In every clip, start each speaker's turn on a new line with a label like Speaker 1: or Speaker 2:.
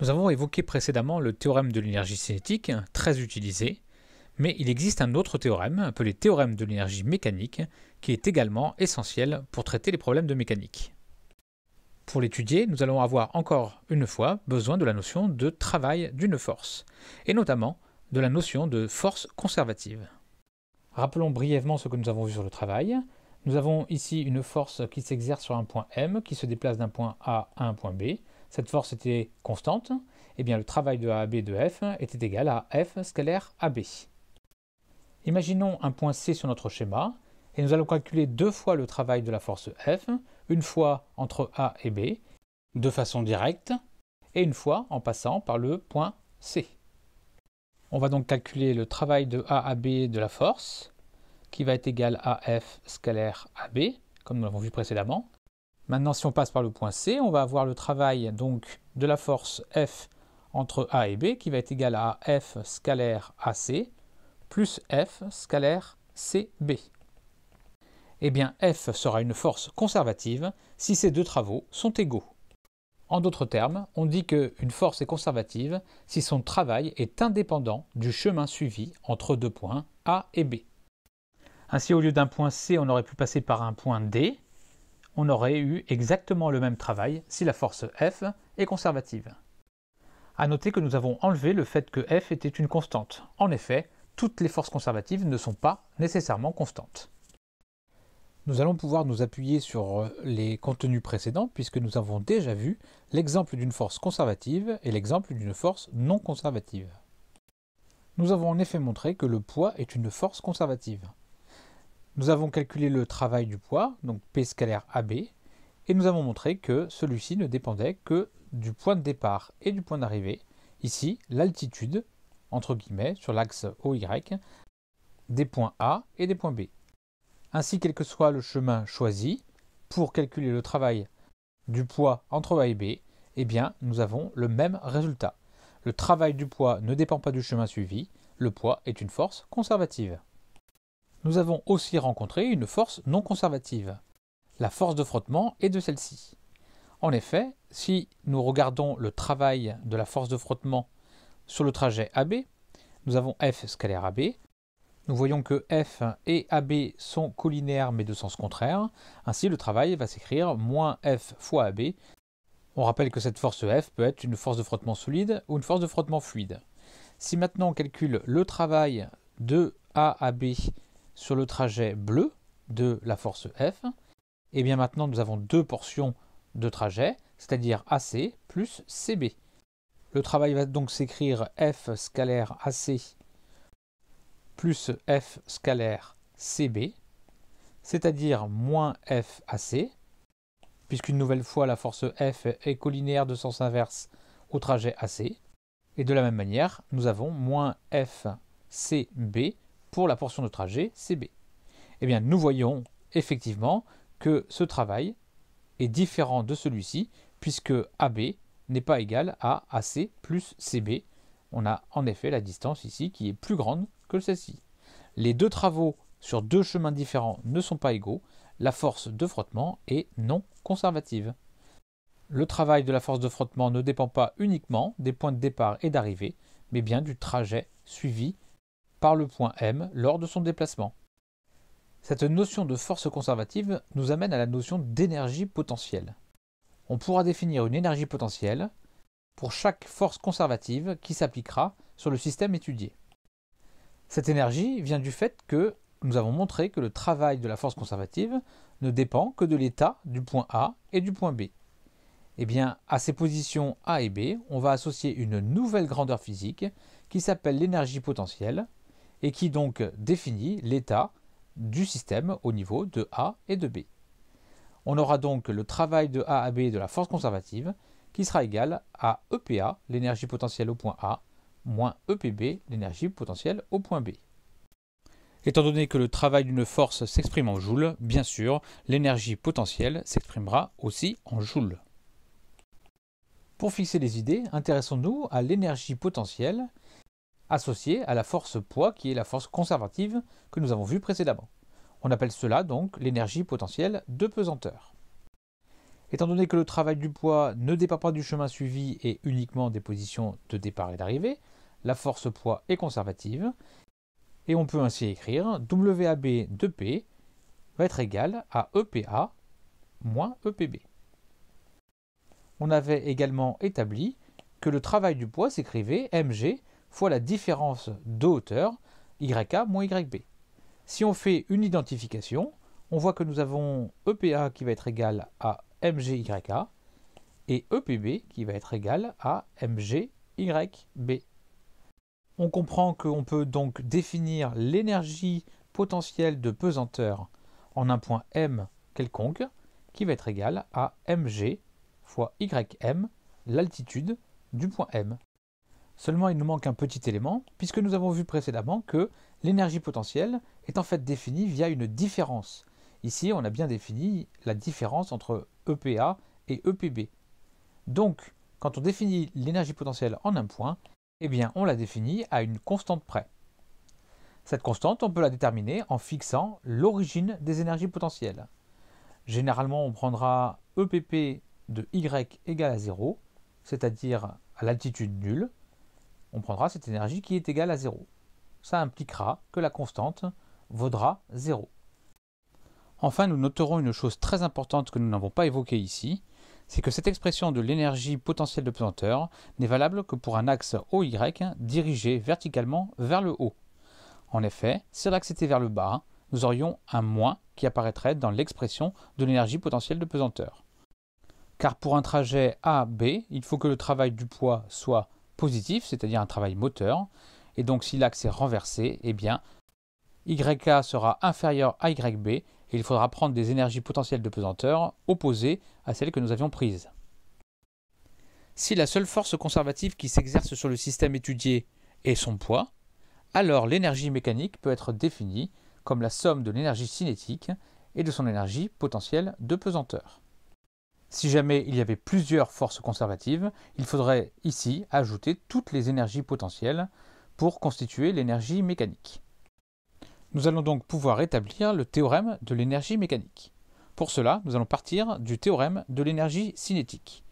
Speaker 1: Nous avons évoqué précédemment le théorème de l'énergie cinétique, très utilisé, mais il existe un autre théorème, appelé théorème de l'énergie mécanique, qui est également essentiel pour traiter les problèmes de mécanique. Pour l'étudier, nous allons avoir encore une fois besoin de la notion de travail d'une force, et notamment de la notion de force conservative. Rappelons brièvement ce que nous avons vu sur le travail. Nous avons ici une force qui s'exerce sur un point M, qui se déplace d'un point A à un point B, cette force était constante, et eh bien le travail de A B de F était égal à F scalaire AB. Imaginons un point C sur notre schéma, et nous allons calculer deux fois le travail de la force F, une fois entre A et B, de façon directe, et une fois en passant par le point C. On va donc calculer le travail de A à B de la force, qui va être égal à F scalaire AB, comme nous l'avons vu précédemment, Maintenant, si on passe par le point C, on va avoir le travail donc de la force F entre A et B qui va être égal à F scalaire AC plus F scalaire CB. Eh bien, F sera une force conservative si ces deux travaux sont égaux. En d'autres termes, on dit qu'une force est conservative si son travail est indépendant du chemin suivi entre deux points A et B. Ainsi, au lieu d'un point C, on aurait pu passer par un point D, on aurait eu exactement le même travail si la force F est conservative. A noter que nous avons enlevé le fait que F était une constante. En effet, toutes les forces conservatives ne sont pas nécessairement constantes. Nous allons pouvoir nous appuyer sur euh, les contenus précédents puisque nous avons déjà vu l'exemple d'une force conservative et l'exemple d'une force non conservative. Nous avons en effet montré que le poids est une force conservative. Nous avons calculé le travail du poids, donc P scalaire AB, et nous avons montré que celui-ci ne dépendait que du point de départ et du point d'arrivée, ici l'altitude, entre guillemets, sur l'axe OY, des points A et des points B. Ainsi, quel que soit le chemin choisi, pour calculer le travail du poids entre A et B, eh bien, nous avons le même résultat. Le travail du poids ne dépend pas du chemin suivi, le poids est une force conservative nous avons aussi rencontré une force non conservative, la force de frottement est de celle-ci. En effet, si nous regardons le travail de la force de frottement sur le trajet AB, nous avons F scalaire AB, nous voyons que F et AB sont collinaires mais de sens contraire, ainsi le travail va s'écrire moins F fois AB. On rappelle que cette force F peut être une force de frottement solide ou une force de frottement fluide. Si maintenant on calcule le travail de A à B sur le trajet bleu de la force F, et bien maintenant nous avons deux portions de trajet, c'est-à-dire AC plus CB. Le travail va donc s'écrire F scalaire AC plus F scalaire CB, c'est-à-dire moins F AC, puisqu'une nouvelle fois la force F est collinéaire de sens inverse au trajet AC. Et de la même manière, nous avons moins F CB pour la portion de trajet CB Eh bien, nous voyons effectivement que ce travail est différent de celui-ci, puisque AB n'est pas égal à AC plus CB. On a en effet la distance ici qui est plus grande que celle-ci. Les deux travaux sur deux chemins différents ne sont pas égaux. La force de frottement est non conservative. Le travail de la force de frottement ne dépend pas uniquement des points de départ et d'arrivée, mais bien du trajet suivi par le point M lors de son déplacement. Cette notion de force conservative nous amène à la notion d'énergie potentielle. On pourra définir une énergie potentielle pour chaque force conservative qui s'appliquera sur le système étudié. Cette énergie vient du fait que nous avons montré que le travail de la force conservative ne dépend que de l'état du point A et du point B. Eh bien, à ces positions A et B, on va associer une nouvelle grandeur physique qui s'appelle l'énergie potentielle et qui donc définit l'état du système au niveau de A et de B. On aura donc le travail de A à B de la force conservative qui sera égal à EPA, l'énergie potentielle au point A, moins EPB, l'énergie potentielle au point B. Étant donné que le travail d'une force s'exprime en joules, bien sûr, l'énergie potentielle s'exprimera aussi en joules. Pour fixer les idées, intéressons-nous à l'énergie potentielle associée à la force poids qui est la force conservative que nous avons vue précédemment. On appelle cela donc l'énergie potentielle de pesanteur. Étant donné que le travail du poids ne départ pas du chemin suivi et uniquement des positions de départ et d'arrivée, la force poids est conservative et on peut ainsi écrire WAB de P va être égal à EPA moins EPB. On avait également établi que le travail du poids s'écrivait mg fois la différence de hauteur, YA moins YB. Si on fait une identification, on voit que nous avons EPA qui va être égal à MGYA et EPB qui va être égal à MGYB. On comprend qu'on peut donc définir l'énergie potentielle de pesanteur en un point M quelconque qui va être égal à mg fois ym, l'altitude du point M. Seulement, il nous manque un petit élément, puisque nous avons vu précédemment que l'énergie potentielle est en fait définie via une différence. Ici, on a bien défini la différence entre EPA et EPB. Donc, quand on définit l'énergie potentielle en un point, eh bien, on la définit à une constante près. Cette constante, on peut la déterminer en fixant l'origine des énergies potentielles. Généralement, on prendra EPP de Y égale à 0, c'est-à-dire à l'altitude nulle, on prendra cette énergie qui est égale à 0. Ça impliquera que la constante vaudra 0. Enfin, nous noterons une chose très importante que nous n'avons pas évoquée ici, c'est que cette expression de l'énergie potentielle de pesanteur n'est valable que pour un axe OY dirigé verticalement vers le haut. En effet, si l'axe était vers le bas, nous aurions un moins qui apparaîtrait dans l'expression de l'énergie potentielle de pesanteur. Car pour un trajet A-B, il faut que le travail du poids soit positif, c'est-à-dire un travail moteur. Et donc si l'axe est renversé, eh bien YA sera inférieur à YB et il faudra prendre des énergies potentielles de pesanteur opposées à celles que nous avions prises. Si la seule force conservative qui s'exerce sur le système étudié est son poids, alors l'énergie mécanique peut être définie comme la somme de l'énergie cinétique et de son énergie potentielle de pesanteur. Si jamais il y avait plusieurs forces conservatives, il faudrait ici ajouter toutes les énergies potentielles pour constituer l'énergie mécanique. Nous allons donc pouvoir établir le théorème de l'énergie mécanique. Pour cela, nous allons partir du théorème de l'énergie cinétique.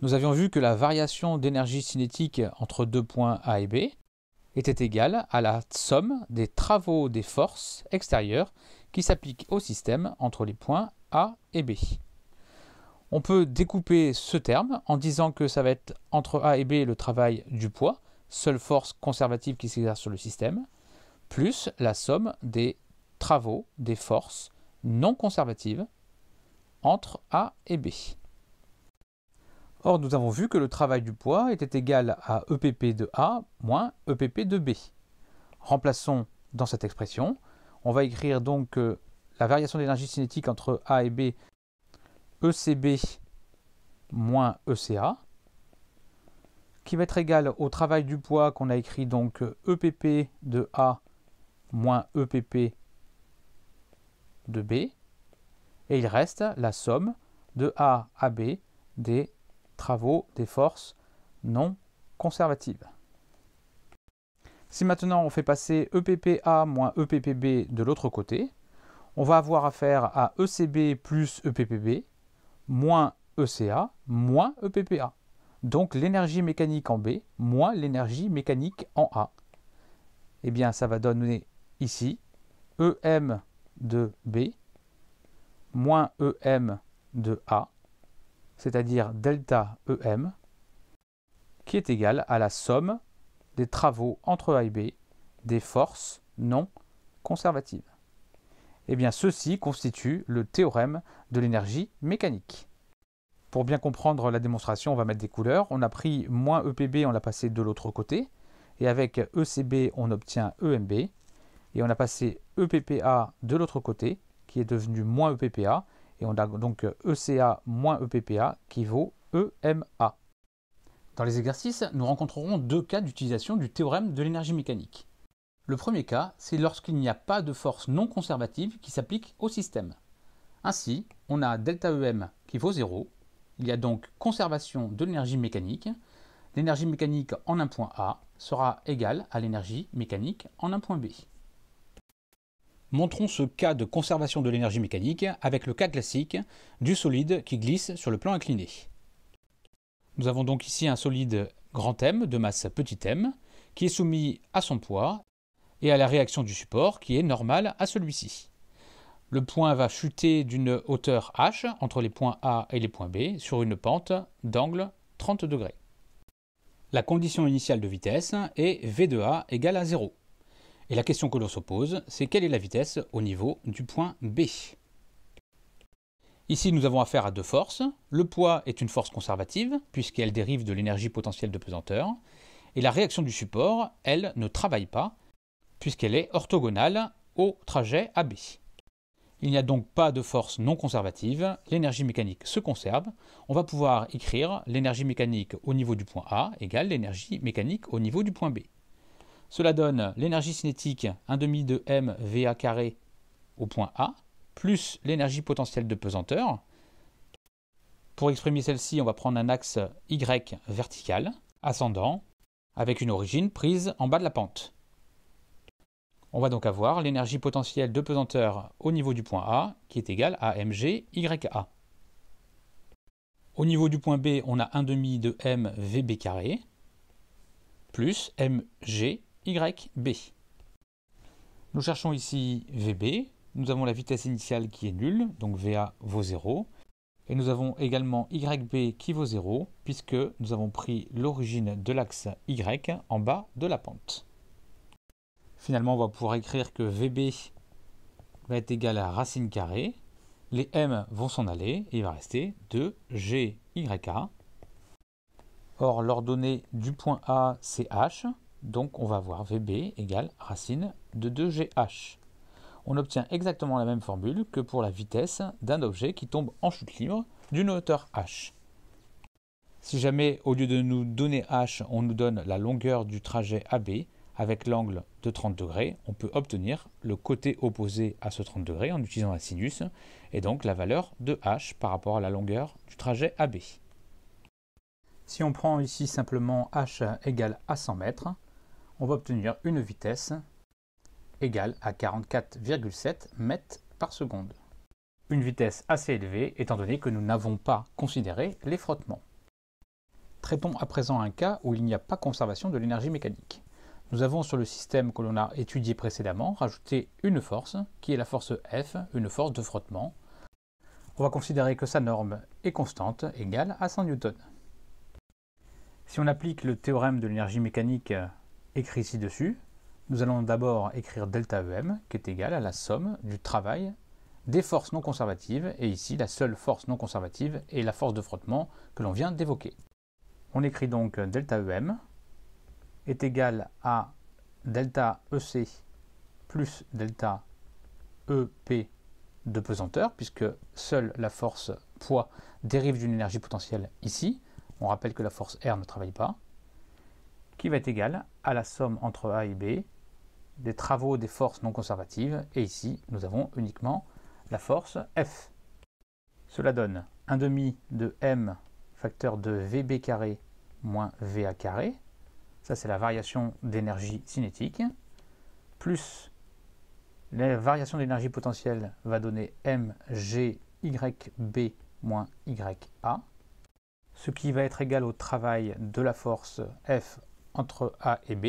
Speaker 1: Nous avions vu que la variation d'énergie cinétique entre deux points A et B était égale à la somme des travaux des forces extérieures qui s'appliquent au système entre les points A et B. On peut découper ce terme en disant que ça va être entre A et B le travail du poids, seule force conservative qui s'exerce sur le système, plus la somme des travaux des forces non conservatives entre A et B. Or, nous avons vu que le travail du poids était égal à EPP de A moins EPP de B. Remplaçons dans cette expression. On va écrire donc que euh, la variation d'énergie cinétique entre A et B ECB moins ECA, qui va être égal au travail du poids qu'on a écrit donc EPP de A moins EPP de B, et il reste la somme de A à B des travaux des forces non conservatives. Si maintenant on fait passer EPPA moins EPPB de l'autre côté, on va avoir affaire à ECB plus EPPB, moins ECA moins EPPA. Donc l'énergie mécanique en B moins l'énergie mécanique en A. Eh bien, ça va donner ici EM de B moins EM de A, c'est-à-dire delta EM, qui est égal à la somme des travaux entre A et B des forces non conservatives. Eh bien, ceci constitue le théorème de l'énergie mécanique. Pour bien comprendre la démonstration, on va mettre des couleurs. On a pris moins EPB, on l'a passé de l'autre côté. Et avec ECB, on obtient EMB. Et on a passé EPPA de l'autre côté, qui est devenu moins EPPA. Et on a donc ECA moins EPPA qui vaut EMA. Dans les exercices, nous rencontrerons deux cas d'utilisation du théorème de l'énergie mécanique. Le premier cas, c'est lorsqu'il n'y a pas de force non conservative qui s'applique au système. Ainsi, on a ΔEM e qui vaut 0, il y a donc conservation de l'énergie mécanique. L'énergie mécanique en un point A sera égale à l'énergie mécanique en un point B. Montrons ce cas de conservation de l'énergie mécanique avec le cas classique du solide qui glisse sur le plan incliné. Nous avons donc ici un solide grand M de masse petit m qui est soumis à son poids et à la réaction du support qui est normale à celui-ci. Le point va chuter d'une hauteur h entre les points A et les points B sur une pente d'angle 30 degrés. La condition initiale de vitesse est V de A égale à 0. Et la question que l'on se pose, c'est quelle est la vitesse au niveau du point B Ici, nous avons affaire à deux forces. Le poids est une force conservative, puisqu'elle dérive de l'énergie potentielle de pesanteur. Et la réaction du support, elle, ne travaille pas, puisqu'elle est orthogonale au trajet AB. Il n'y a donc pas de force non conservative, l'énergie mécanique se conserve. On va pouvoir écrire l'énergie mécanique au niveau du point A égale l'énergie mécanique au niveau du point B. Cela donne l'énergie cinétique 1,5 de mVA carré au point A, plus l'énergie potentielle de pesanteur. Pour exprimer celle-ci, on va prendre un axe Y vertical, ascendant, avec une origine prise en bas de la pente. On va donc avoir l'énergie potentielle de pesanteur au niveau du point A qui est égale à mg YA. Au niveau du point B, on a 1,5 demi de vB carré plus mg YB. Nous cherchons ici VB, nous avons la vitesse initiale qui est nulle, donc VA vaut 0, et nous avons également YB qui vaut 0, puisque nous avons pris l'origine de l'axe Y en bas de la pente. Finalement, on va pouvoir écrire que VB va être égal à racine carrée. Les M vont s'en aller et il va rester 2GYK. Or, l'ordonnée du point A, c'est H. Donc, on va avoir VB égale racine de 2GH. On obtient exactement la même formule que pour la vitesse d'un objet qui tombe en chute libre d'une hauteur H. Si jamais, au lieu de nous donner H, on nous donne la longueur du trajet AB, avec l'angle de 30 degrés, on peut obtenir le côté opposé à ce 30 degrés en utilisant un sinus, et donc la valeur de h par rapport à la longueur du trajet AB. Si on prend ici simplement h égale à 100 mètres, on va obtenir une vitesse égale à 44,7 mètres par seconde. Une vitesse assez élevée étant donné que nous n'avons pas considéré les frottements. Traitons à présent un cas où il n'y a pas conservation de l'énergie mécanique. Nous avons sur le système que l'on a étudié précédemment rajouté une force, qui est la force F, une force de frottement. On va considérer que sa norme est constante, égale à 100 newton. Si on applique le théorème de l'énergie mécanique euh, écrit ci-dessus, nous allons d'abord écrire ΔEM, e qui est égal à la somme du travail des forces non conservatives, et ici la seule force non conservative est la force de frottement que l'on vient d'évoquer. On écrit donc ΔEM. Euh, est égal à delta EC plus delta EP de pesanteur, puisque seule la force poids dérive d'une énergie potentielle ici. On rappelle que la force R ne travaille pas, qui va être égale à la somme entre A et B des travaux des forces non conservatives, et ici nous avons uniquement la force F. Cela donne 1 demi de m facteur de VB carré moins VA carré, ça c'est la variation d'énergie cinétique, plus la variation d'énergie potentielle va donner mgyb moins ya, ce qui va être égal au travail de la force F entre A et B.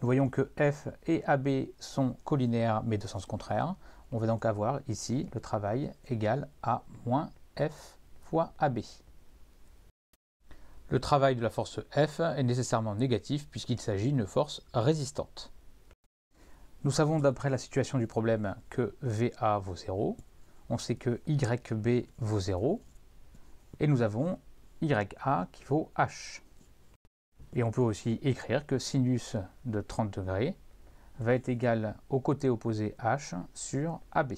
Speaker 1: Nous voyons que F et AB sont collinaires mais de sens contraire. On va donc avoir ici le travail égal à moins F fois AB. Le travail de la force F est nécessairement négatif puisqu'il s'agit d'une force résistante. Nous savons d'après la situation du problème que VA vaut 0, on sait que YB vaut 0, et nous avons YA qui vaut H. Et on peut aussi écrire que sinus de 30 degrés va être égal au côté opposé H sur AB.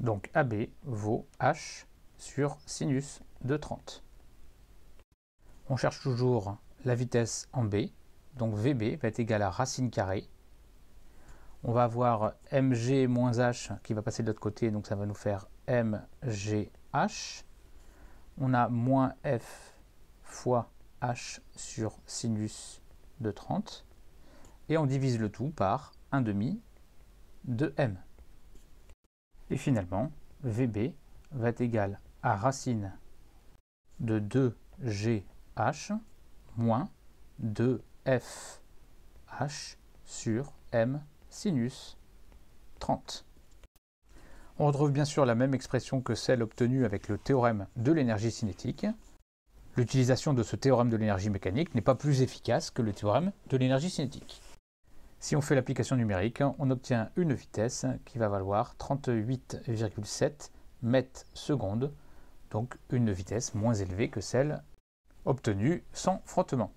Speaker 1: Donc AB vaut H sur sinus de 30. On cherche toujours la vitesse en B, donc VB va être égal à racine carrée. On va avoir MG moins H qui va passer de l'autre côté, donc ça va nous faire MGH. On a moins F fois H sur sinus de 30. Et on divise le tout par 1 demi de M. Et finalement, VB va être égal à racine de 2G h moins 2f sur m sinus 30. On retrouve bien sûr la même expression que celle obtenue avec le théorème de l'énergie cinétique. L'utilisation de ce théorème de l'énergie mécanique n'est pas plus efficace que le théorème de l'énergie cinétique. Si on fait l'application numérique, on obtient une vitesse qui va valoir 38,7 mètres secondes, donc une vitesse moins élevée que celle obtenu sans frottement.